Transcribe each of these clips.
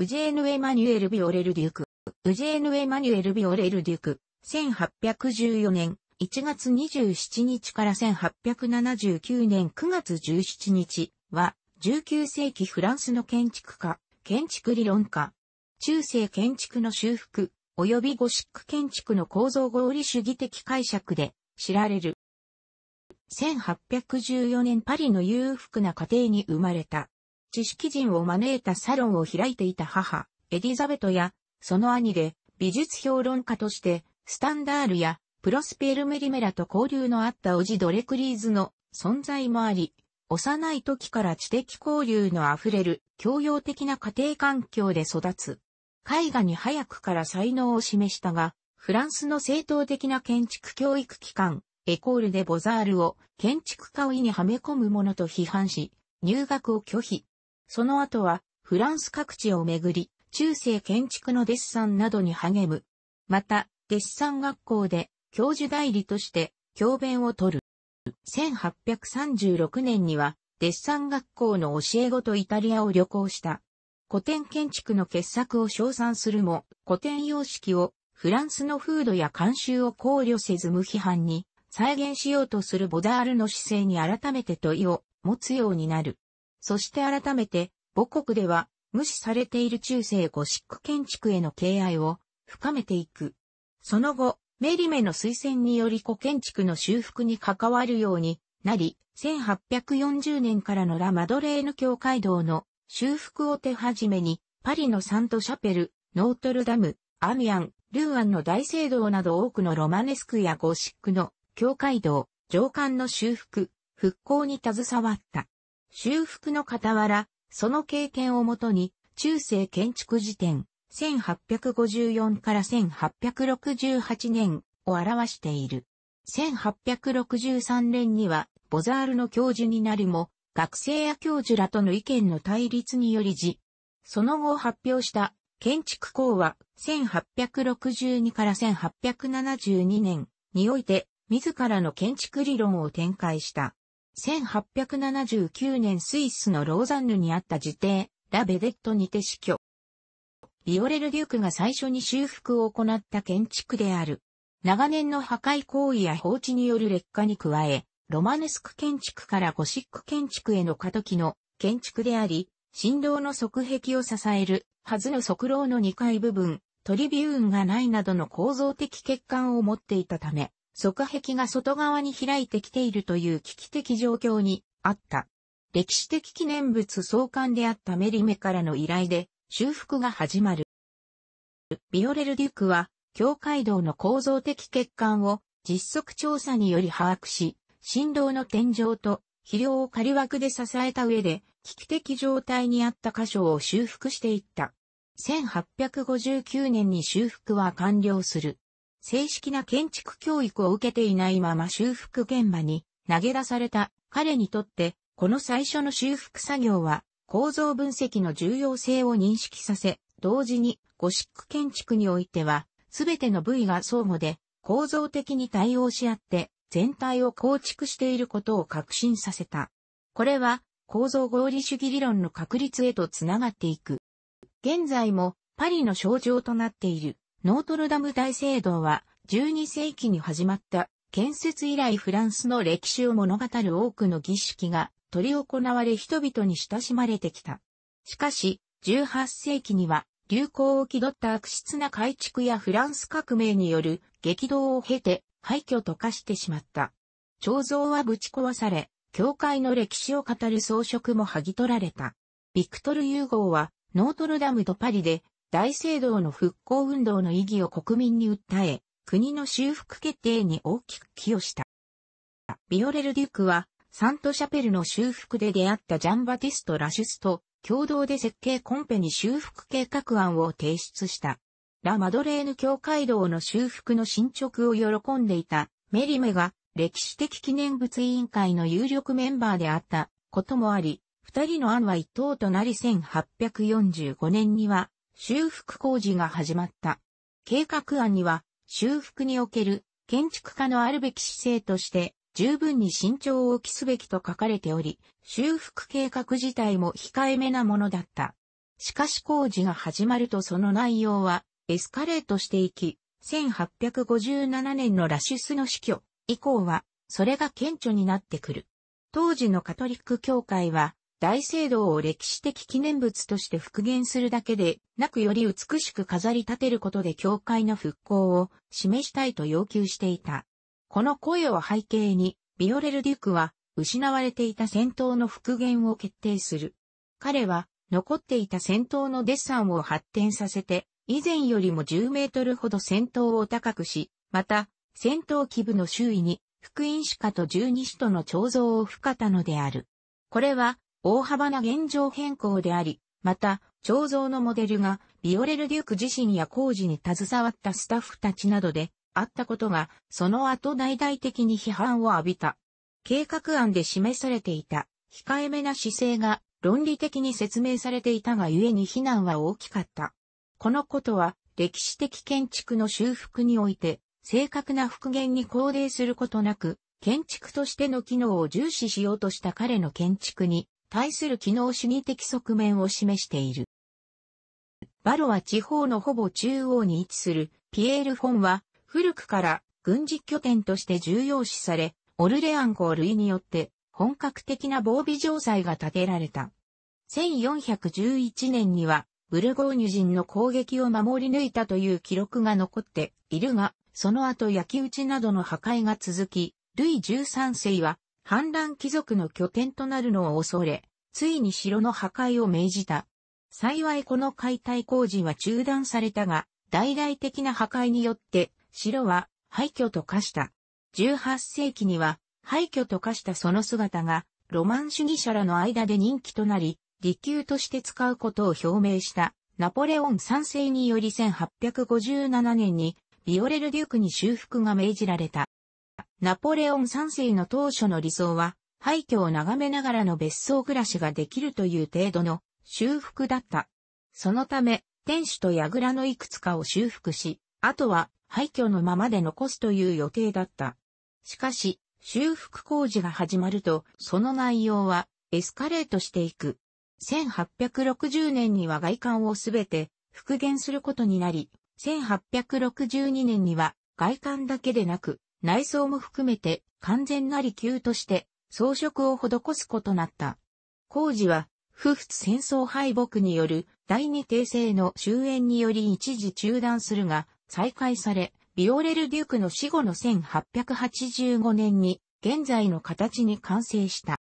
ウジェーヌ・エマニュエル・ビオレル・デュク。ウジェーヌ・エマニュエル・ビオレル・デュク。1814年1月27日から1879年9月17日は、19世紀フランスの建築家、建築理論家、中世建築の修復、及びゴシック建築の構造合理主義的解釈で知られる。1814年パリの裕福な家庭に生まれた。知識人を招いたサロンを開いていた母、エリザベトや、その兄で、美術評論家として、スタンダールや、プロスペルメリメラと交流のあったオジドレクリーズの存在もあり、幼い時から知的交流の溢れる教養的な家庭環境で育つ。絵画に早くから才能を示したが、フランスの正当的な建築教育機関、エコールでボザールを建築家を意にはめ込むものと批判し、入学を拒否。その後は、フランス各地をめぐり、中世建築のデッサンなどに励む。また、デッサン学校で教授代理として教鞭を取る。1836年には、デッサン学校の教え子とイタリアを旅行した。古典建築の傑作を称賛するも、古典様式をフランスの風土や慣習を考慮せず無批判に再現しようとするボダールの姿勢に改めて問いを持つようになる。そして改めて、母国では無視されている中世ゴシック建築への敬愛を深めていく。その後、メリメの推薦により古建築の修復に関わるようになり、1840年からのラ・マドレーヌ教会堂の修復を手始めに、パリのサント・シャペル、ノートルダム、アミアン、ルーアンの大聖堂など多くのロマネスクやゴシックの教会堂、上官の修復、復興に携わった。修復の傍ら、その経験をもとに、中世建築辞典、1854から1868年を表している。1863年には、ボザールの教授になるも、学生や教授らとの意見の対立により辞。その後発表した建築校は1862から1872年において自らの建築理論を展開した。1879年スイスのローザンヌにあった自邸、ラベデットにて死去。ビオレル・デュークが最初に修復を行った建築である。長年の破壊行為や放置による劣化に加え、ロマネスク建築からゴシック建築への過渡期の建築であり、振動の側壁を支えるはずの側廊の2階部分、トリビューンがないなどの構造的欠陥を持っていたため、側壁が外側に開いてきているという危機的状況にあった。歴史的記念物創刊であったメリメからの依頼で修復が始まる。ビオレル・デュクは、境界道の構造的欠陥を実測調査により把握し、振動の天井と肥料を仮枠で支えた上で、危機的状態にあった箇所を修復していった。1859年に修復は完了する。正式な建築教育を受けていないまま修復現場に投げ出された彼にとって、この最初の修復作業は構造分析の重要性を認識させ、同時にゴシック建築においては、すべての部位が相互で構造的に対応し合って全体を構築していることを確信させた。これは構造合理主義理論の確立へとつながっていく。現在もパリの象徴となっているノートルダム大聖堂は12世紀に始まった建設以来フランスの歴史を物語る多くの儀式が取り行われ人々に親しまれてきた。しかし、18世紀には流行を気取った悪質な改築やフランス革命による激動を経て廃墟と化してしまった。彫像はぶち壊され、教会の歴史を語る装飾も剥ぎ取られた。ビクトル・ユーゴーはノートルダムとパリで大聖堂の復興運動の意義を国民に訴え、国の修復決定に大きく寄与した。ビオレル・デュクは、サントシャペルの修復で出会ったジャンバティスト・ラシュスと共同で設計コンペに修復計画案を提出した。ラ・マドレーヌ教会堂の修復の進捗を喜んでいたメリメが歴史的記念物委員会の有力メンバーであったこともあり、二人の案は一等となり1845年には修復工事が始まった。計画案には、修復における建築家のあるべき姿勢として、十分に慎重を期すべきと書かれており、修復計画自体も控えめなものだった。しかし工事が始まるとその内容はエスカレートしていき、1857年のラシュスの死去以降は、それが顕著になってくる。当時のカトリック教会は、大聖堂を歴史的記念物として復元するだけでなくより美しく飾り立てることで教会の復興を示したいと要求していた。この声を背景に、ビオレル・デュクは失われていた戦闘の復元を決定する。彼は残っていた戦闘のデッサンを発展させて、以前よりも10メートルほど戦闘を高くし、また、戦闘基部の周囲に、福音史家と十二使徒の彫像を吹かたのである。これは、大幅な現状変更であり、また、彫像のモデルが、ビオレル・デューク自身や工事に携わったスタッフたちなどで、あったことが、その後大々的に批判を浴びた。計画案で示されていた、控えめな姿勢が、論理的に説明されていたがゆえに非難は大きかった。このことは、歴史的建築の修復において、正確な復元に肯定することなく、建築としての機能を重視しようとした彼の建築に対する機能主義的側面を示している。バロア地方のほぼ中央に位置するピエール・フォンは古くから軍事拠点として重要視され、オルレアン号類によって本格的な防備城塞が建てられた。1411年にはブルゴーニュ人の攻撃を守り抜いたという記録が残っているが、その後焼き討ちなどの破壊が続き、ルイ13世は反乱貴族の拠点となるのを恐れ、ついに城の破壊を命じた。幸いこの解体工事は中断されたが、大々的な破壊によって城は廃墟と化した。18世紀には廃墟と化したその姿がロマン主義者らの間で人気となり、利休として使うことを表明したナポレオン3世により1857年にビオレルデュークに修復が命じられた。ナポレオン3世の当初の理想は、廃墟を眺めながらの別荘暮らしができるという程度の修復だった。そのため、天守と櫓のいくつかを修復し、あとは廃墟のままで残すという予定だった。しかし、修復工事が始まると、その内容はエスカレートしていく。1860年には外観をすべて復元することになり、1862年には外観だけでなく、内装も含めて完全な利休として装飾を施すことなった。工事は、不仏戦争敗北による第二帝政の終焉により一時中断するが、再開され、ビオレル・デュクの死後の1885年に、現在の形に完成した。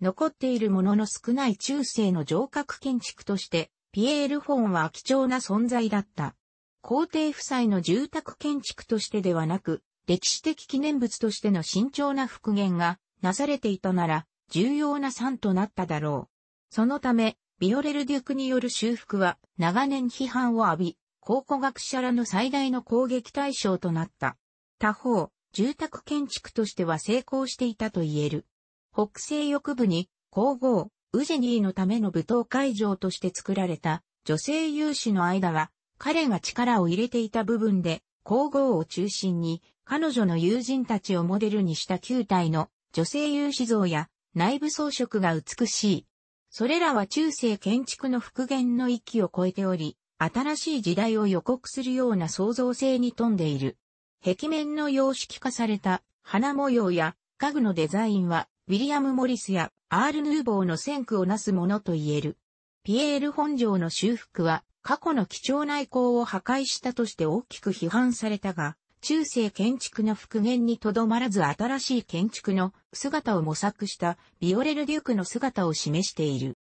残っているものの少ない中世の城郭建築として、ピエール・フォンは貴重な存在だった。皇帝夫妻の住宅建築としてではなく、歴史的記念物としての慎重な復元がなされていたなら、重要な産となっただろう。そのため、ビオレル・デュクによる修復は長年批判を浴び、考古学者らの最大の攻撃対象となった。他方、住宅建築としては成功していたと言える。北西翼部に皇后、ウジェニーのための舞踏会場として作られた女性有志の間は、彼が力を入れていた部分で、皇后を中心に彼女の友人たちをモデルにした9体の女性有志像や内部装飾が美しい。それらは中世建築の復元の域を超えており、新しい時代を予告するような創造性に富んでいる。壁面の様式化された花模様や家具のデザインは、ウィリアム・モリスやアール・ヌーボーの先駆をなすものと言える。ピエール本城の修復は、過去の貴重な向を破壊したとして大きく批判されたが、中世建築の復元にとどまらず新しい建築の姿を模索したビオレル・デュークの姿を示している。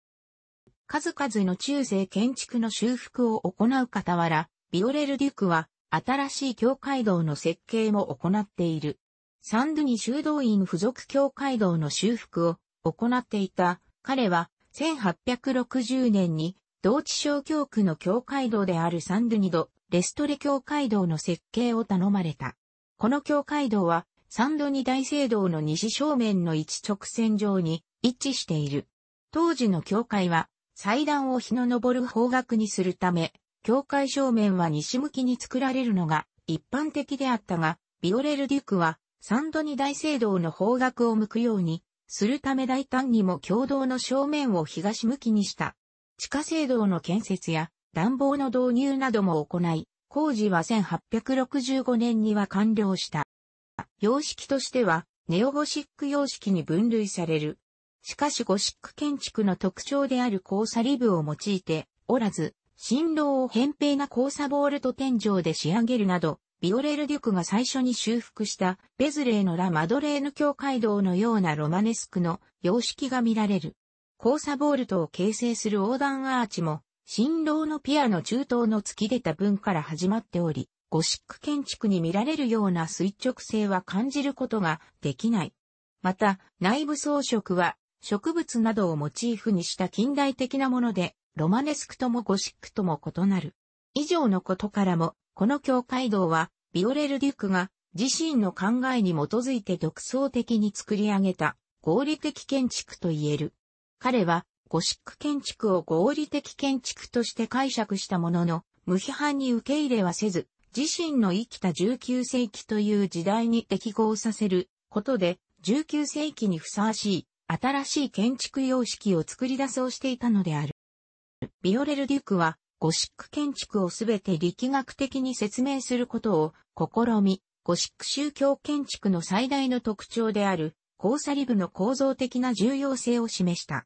数々の中世建築の修復を行う傍ら、ビオレル・デュークは新しい教会堂の設計も行っている。サンドゥニ修道院附属教会堂の修復を行っていた彼は1860年に同地小教区の教会堂であるサンドゥニドレストレ教会堂の設計を頼まれた。この教会堂は、サンドニ大聖堂の西正面の一直線上に位置している。当時の教会は、祭壇を日の昇る方角にするため、教会正面は西向きに作られるのが一般的であったが、ビオレル・デュクは、サンドニ大聖堂の方角を向くように、するため大胆にも共同の正面を東向きにした。地下聖堂の建設や、暖房の導入なども行い、工事は1865年には完了した。様式としては、ネオゴシック様式に分類される。しかしゴシック建築の特徴である交差リブを用いておらず、振動を扁平な交差ボールと天井で仕上げるなど、ビオレル・デュクが最初に修復したベズレーのラ・マドレーヌ教会堂のようなロマネスクの様式が見られる。交差ボールトを形成する横断アーチも新郎のピアノ中東の突き出た文から始まっており、ゴシック建築に見られるような垂直性は感じることができない。また、内部装飾は植物などをモチーフにした近代的なもので、ロマネスクともゴシックとも異なる。以上のことからも、この教会堂は、ビオレル・デュックが自身の考えに基づいて独創的に作り上げた合理的建築と言える。彼はゴシック建築を合理的建築として解釈したものの、無批判に受け入れはせず、自身の生きた19世紀という時代に適合させることで、19世紀にふさわしい新しい建築様式を作り出そうしていたのである。ビオレル・デュクは、ゴシック建築をすべて力学的に説明することを試み、ゴシック宗教建築の最大の特徴である、交差リブの構造的な重要性を示した。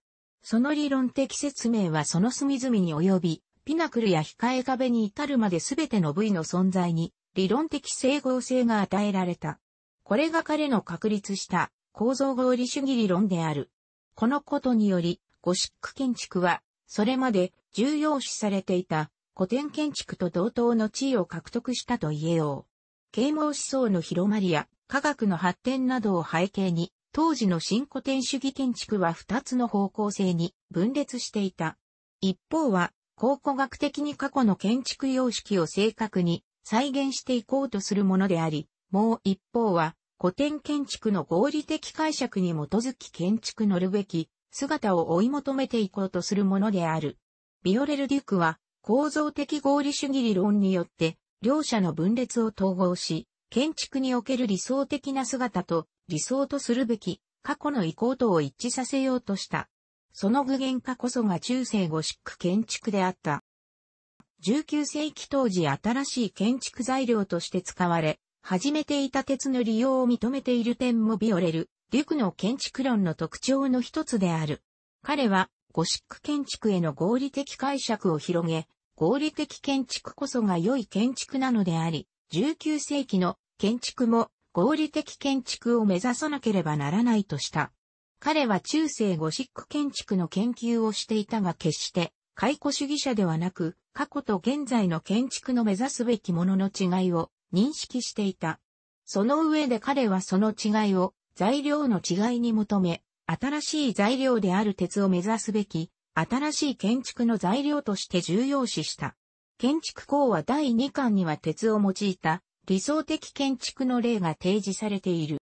その理論的説明はその隅々に及び、ピナクルや控え壁に至るまで全ての部位の存在に理論的整合性が与えられた。これが彼の確立した構造合理主義理論である。このことにより、ゴシック建築は、それまで重要視されていた古典建築と同等の地位を獲得したと言えよう。啓蒙思想の広まりや科学の発展などを背景に、当時の新古典主義建築は2つの方向性に分裂していた。一方は、考古学的に過去の建築様式を正確に再現していこうとするものであり、もう一方は、古典建築の合理的解釈に基づき建築のるべき姿を追い求めていこうとするものである。ビオレル・デュクは構造的合理主義理論によって両者の分裂を統合し、建築における理想的な姿と理想とするべき過去の意向とを一致させようとした。その具現化こそが中世ゴシック建築であった。19世紀当時新しい建築材料として使われ、始めていた鉄の利用を認めている点もビオレル、デュクの建築論の特徴の一つである。彼は、ゴシック建築への合理的解釈を広げ、合理的建築こそが良い建築なのであり、19世紀の建築も合理的建築を目指さなければならないとした。彼は中世ゴシック建築の研究をしていたが決して解雇主義者ではなく過去と現在の建築の目指すべきものの違いを認識していた。その上で彼はその違いを材料の違いに求め、新しい材料である鉄を目指すべき、新しい建築の材料として重要視した。建築校は第2巻には鉄を用いた理想的建築の例が提示されている。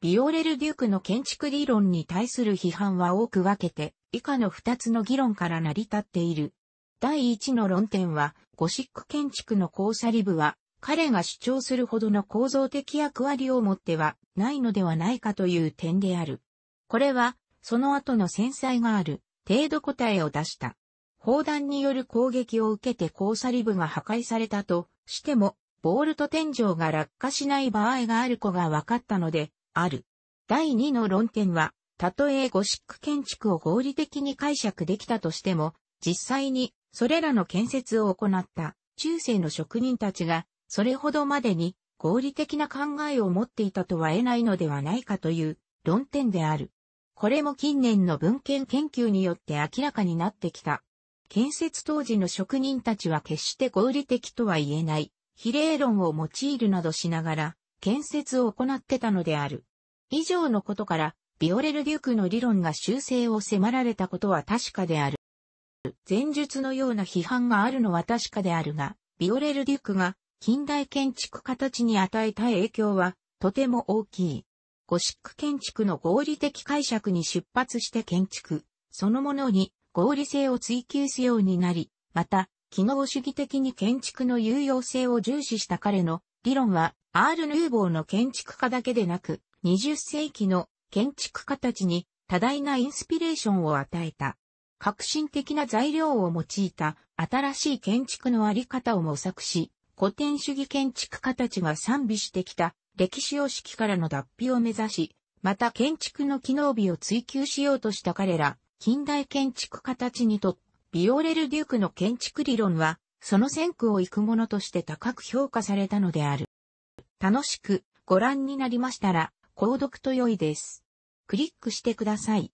ビオレル・デュークの建築理論に対する批判は多く分けて、以下の二つの議論から成り立っている。第一の論点は、ゴシック建築の交差リブは、彼が主張するほどの構造的役割を持ってはないのではないかという点である。これは、その後の繊細がある程度答えを出した。砲弾による攻撃を受けて交差リブが破壊されたとしても、ボールと天井が落下しない場合がある子が分かったので、ある。第2の論点は、たとえゴシック建築を合理的に解釈できたとしても、実際にそれらの建設を行った中世の職人たちが、それほどまでに合理的な考えを持っていたとは得ないのではないかという論点である。これも近年の文献研究によって明らかになってきた。建設当時の職人たちは決して合理的とは言えない比例論を用いるなどしながら、建設を行ってたのである。以上のことから、ビオレル・デュークの理論が修正を迫られたことは確かである。前述のような批判があるのは確かであるが、ビオレル・デュークが近代建築形に与えた影響はとても大きい。ゴシック建築の合理的解釈に出発して建築そのものに合理性を追求すようになり、また機能主義的に建築の有用性を重視した彼の理論は、アール・ヌーボーの建築家だけでなく、20世紀の建築家たちに多大なインスピレーションを与えた。革新的な材料を用いた新しい建築のあり方を模索し、古典主義建築家たちが賛美してきた歴史様式からの脱皮を目指し、また建築の機能美を追求しようとした彼ら、近代建築家たちにとっビオレル・デュークの建築理論は、その先駆を行くものとして高く評価されたのである。楽しくご覧になりましたら、購読と良いです。クリックしてください。